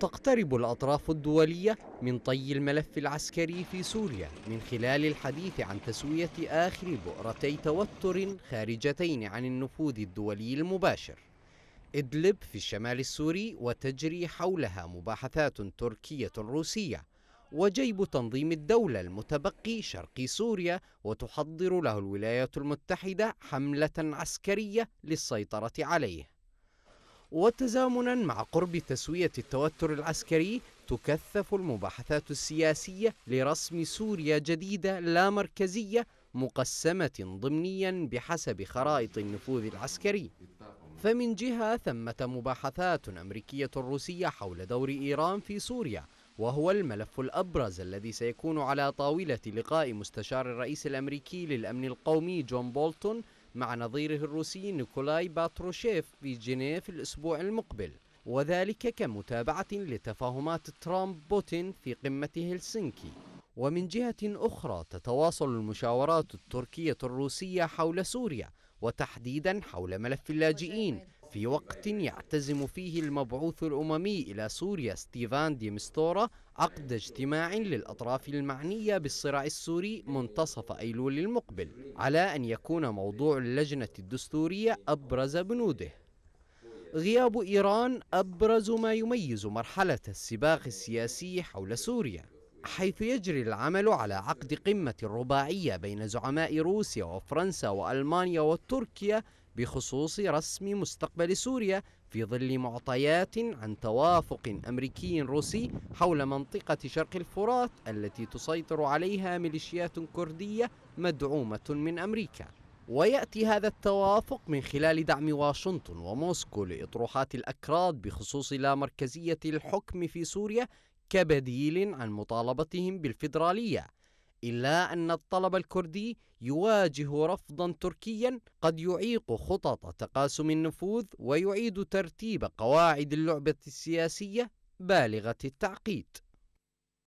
تقترب الأطراف الدولية من طي الملف العسكري في سوريا من خلال الحديث عن تسوية آخر بؤرتي توتر خارجتين عن النفوذ الدولي المباشر إدلب في الشمال السوري وتجري حولها مباحثات تركية روسية وجيب تنظيم الدولة المتبقي شرقي سوريا وتحضر له الولايات المتحدة حملة عسكرية للسيطرة عليه وتزامنا مع قرب تسوية التوتر العسكري تكثف المباحثات السياسية لرسم سوريا جديدة لا مركزية مقسمة ضمنيا بحسب خرائط النفوذ العسكري فمن جهة ثمة مباحثات أمريكية روسية حول دور إيران في سوريا وهو الملف الأبرز الذي سيكون على طاولة لقاء مستشار الرئيس الأمريكي للأمن القومي جون بولتون مع نظيره الروسي نيكولاي باتروشيف في جنيف الأسبوع المقبل وذلك كمتابعة لتفاهمات ترامب بوتين في قمة هلسنكي ومن جهة أخرى تتواصل المشاورات التركية الروسية حول سوريا وتحديدا حول ملف اللاجئين في وقت يعتزم فيه المبعوث الأممي إلى سوريا ستيفان ديمستورا عقد اجتماع للأطراف المعنية بالصراع السوري منتصف أيلول المقبل على أن يكون موضوع اللجنة الدستورية أبرز بنوده غياب إيران أبرز ما يميز مرحلة السباق السياسي حول سوريا حيث يجري العمل على عقد قمة رباعية بين زعماء روسيا وفرنسا وألمانيا وتركيا بخصوص رسم مستقبل سوريا في ظل معطيات عن توافق أمريكي روسي حول منطقة شرق الفرات التي تسيطر عليها ميليشيات كردية مدعومة من أمريكا ويأتي هذا التوافق من خلال دعم واشنطن وموسكو لإطروحات الأكراد بخصوص لا مركزية الحكم في سوريا كبديل عن مطالبتهم بالفيدرالية إلا أن الطلب الكردي يواجه رفضا تركيا قد يعيق خطط تقاسم النفوذ ويعيد ترتيب قواعد اللعبة السياسية بالغة التعقيد